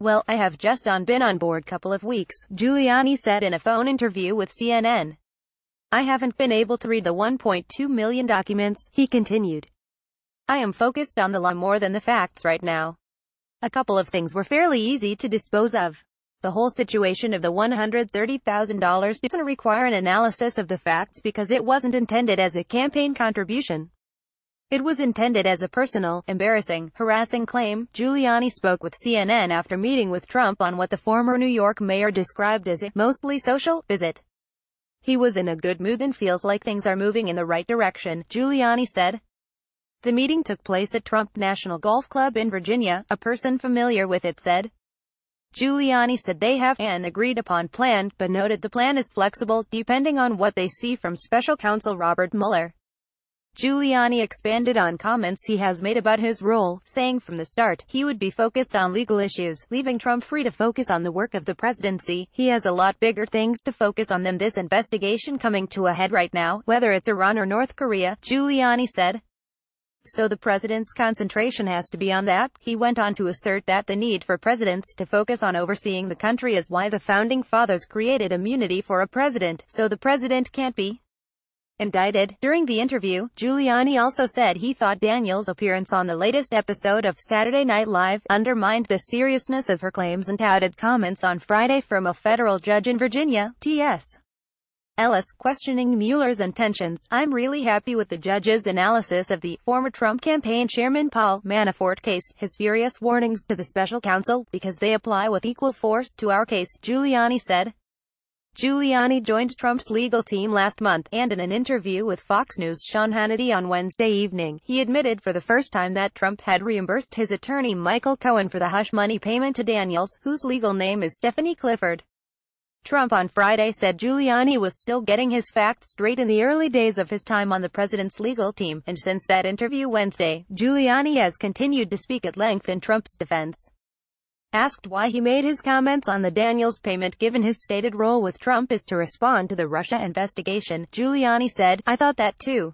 Well, I have just on been on board couple of weeks, Giuliani said in a phone interview with CNN. I haven't been able to read the 1.2 million documents, he continued. I am focused on the law more than the facts right now. A couple of things were fairly easy to dispose of. The whole situation of the $130,000 doesn't require an analysis of the facts because it wasn't intended as a campaign contribution. It was intended as a personal, embarrassing, harassing claim. Giuliani spoke with CNN after meeting with Trump on what the former New York mayor described as a mostly social visit. He was in a good mood and feels like things are moving in the right direction, Giuliani said. The meeting took place at Trump National Golf Club in Virginia, a person familiar with it said. Giuliani said they have an agreed upon plan, but noted the plan is flexible, depending on what they see from special counsel Robert Mueller. Giuliani expanded on comments he has made about his role, saying from the start, he would be focused on legal issues, leaving Trump free to focus on the work of the presidency. He has a lot bigger things to focus on than this investigation coming to a head right now, whether it's Iran or North Korea, Giuliani said. So the president's concentration has to be on that. He went on to assert that the need for presidents to focus on overseeing the country is why the founding fathers created immunity for a president, so the president can't be Indicted. During the interview, Giuliani also said he thought Daniels' appearance on the latest episode of Saturday Night Live undermined the seriousness of her claims and touted comments on Friday from a federal judge in Virginia, T.S. Ellis, questioning Mueller's intentions. I'm really happy with the judge's analysis of the former Trump campaign chairman Paul Manafort case, his furious warnings to the special counsel, because they apply with equal force to our case, Giuliani said. Giuliani joined Trump's legal team last month, and in an interview with Fox News' Sean Hannity on Wednesday evening, he admitted for the first time that Trump had reimbursed his attorney Michael Cohen for the hush money payment to Daniels, whose legal name is Stephanie Clifford. Trump on Friday said Giuliani was still getting his facts straight in the early days of his time on the president's legal team, and since that interview Wednesday, Giuliani has continued to speak at length in Trump's defense. Asked why he made his comments on the Daniels payment given his stated role with Trump is to respond to the Russia investigation, Giuliani said, I thought that too.